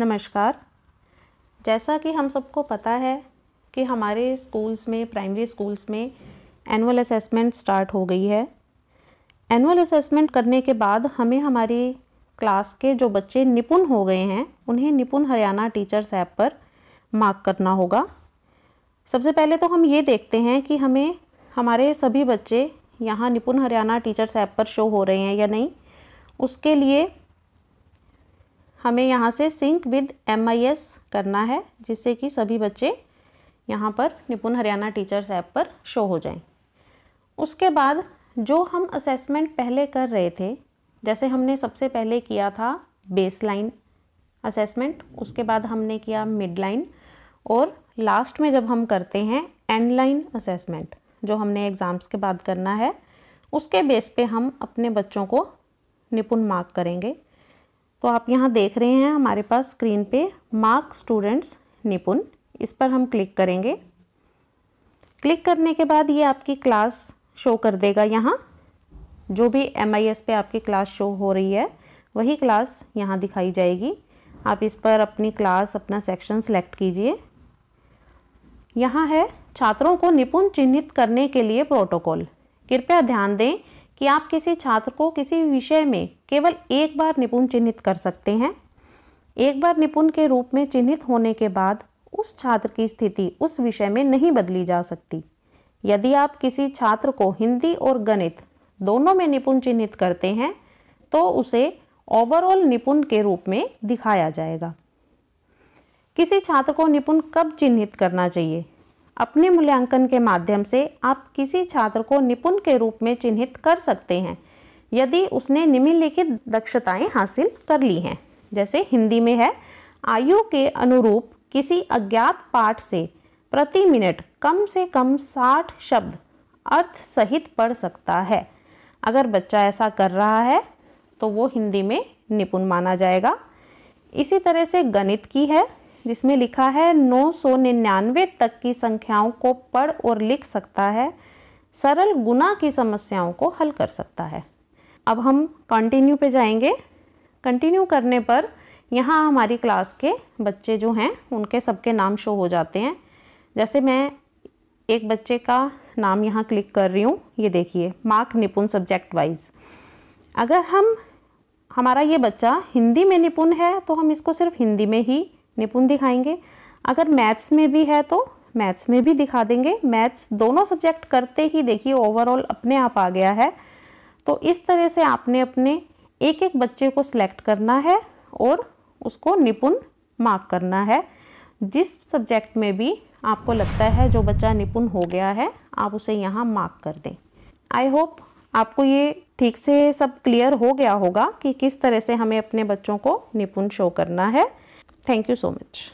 नमस्कार जैसा कि हम सबको पता है कि हमारे स्कूल्स में प्राइमरी स्कूल्स में एनुअल असेसमेंट स्टार्ट हो गई है एनुअल असेसमेंट करने के बाद हमें हमारी क्लास के जो बच्चे निपुण हो गए हैं उन्हें निपुण हरियाणा टीचर्स ऐप पर मार्क करना होगा सबसे पहले तो हम ये देखते हैं कि हमें हमारे सभी बच्चे यहाँ निपुण हरियाणा टीचर्स ऐप पर शो हो रहे हैं या नहीं उसके लिए हमें यहाँ से सिंक विद एम करना है जिससे कि सभी बच्चे यहाँ पर निपुण हरियाणा टीचर्स ऐप पर शो हो जाएं उसके बाद जो हम असेसमेंट पहले कर रहे थे जैसे हमने सबसे पहले किया था बेस लाइन असेसमेंट उसके बाद हमने किया मिड लाइन और लास्ट में जब हम करते हैं एंड लाइन असेसमेंट जो हमने एग्ज़ाम्स के बाद करना है उसके बेस पे हम अपने बच्चों को निपुण मार्क करेंगे तो आप यहाँ देख रहे हैं हमारे पास स्क्रीन पे मार्क स्टूडेंट्स निपुण इस पर हम क्लिक करेंगे क्लिक करने के बाद ये आपकी क्लास शो कर देगा यहाँ जो भी एम पे आपकी क्लास शो हो रही है वही क्लास यहाँ दिखाई जाएगी आप इस पर अपनी क्लास अपना सेक्शन सेलेक्ट कीजिए यहाँ है छात्रों को निपुण चिन्हित करने के लिए प्रोटोकॉल कृपया ध्यान दें कि आप किसी छात्र को किसी विषय में केवल एक बार निपुण चिन्हित कर सकते हैं एक बार निपुण के रूप में चिन्हित होने के बाद उस छात्र की स्थिति उस विषय में नहीं बदली जा सकती यदि आप किसी छात्र को हिंदी और गणित दोनों में निपुण चिन्हित करते हैं तो उसे ओवरऑल निपुण के रूप में दिखाया जाएगा किसी छात्र को निपुण कब चिन्हित करना चाहिए अपने मूल्यांकन के माध्यम से आप किसी छात्र को निपुण के रूप में चिन्हित कर सकते हैं यदि उसने निम्नलिखित दक्षताएं हासिल कर ली हैं जैसे हिंदी में है आयु के अनुरूप किसी अज्ञात पाठ से प्रति मिनट कम से कम 60 शब्द अर्थ सहित पढ़ सकता है अगर बच्चा ऐसा कर रहा है तो वो हिंदी में निपुण माना जाएगा इसी तरह से गणित की है जिसमें लिखा है 999 तक की संख्याओं को पढ़ और लिख सकता है सरल गुना की समस्याओं को हल कर सकता है अब हम कंटिन्यू पे जाएंगे कंटिन्यू करने पर यहाँ हमारी क्लास के बच्चे जो हैं उनके सबके नाम शो हो जाते हैं जैसे मैं एक बच्चे का नाम यहाँ क्लिक कर रही हूँ ये देखिए मार्क निपुण सब्जेक्ट वाइज अगर हम हमारा ये बच्चा हिंदी में निपुण है तो हम इसको सिर्फ हिंदी में ही निपुण दिखाएंगे अगर मैथ्स में भी है तो मैथ्स में भी दिखा देंगे मैथ्स दोनों सब्जेक्ट करते ही देखिए ओवरऑल अपने आप आ गया है तो इस तरह से आपने अपने एक एक बच्चे को सिलेक्ट करना है और उसको निपुण मार्क करना है जिस सब्जेक्ट में भी आपको लगता है जो बच्चा निपुण हो गया है आप उसे यहाँ मार्क कर दें आई होप आपको ये ठीक से सब क्लियर हो गया होगा कि किस तरह से हमें अपने बच्चों को निपुण शो करना है Thank you so much.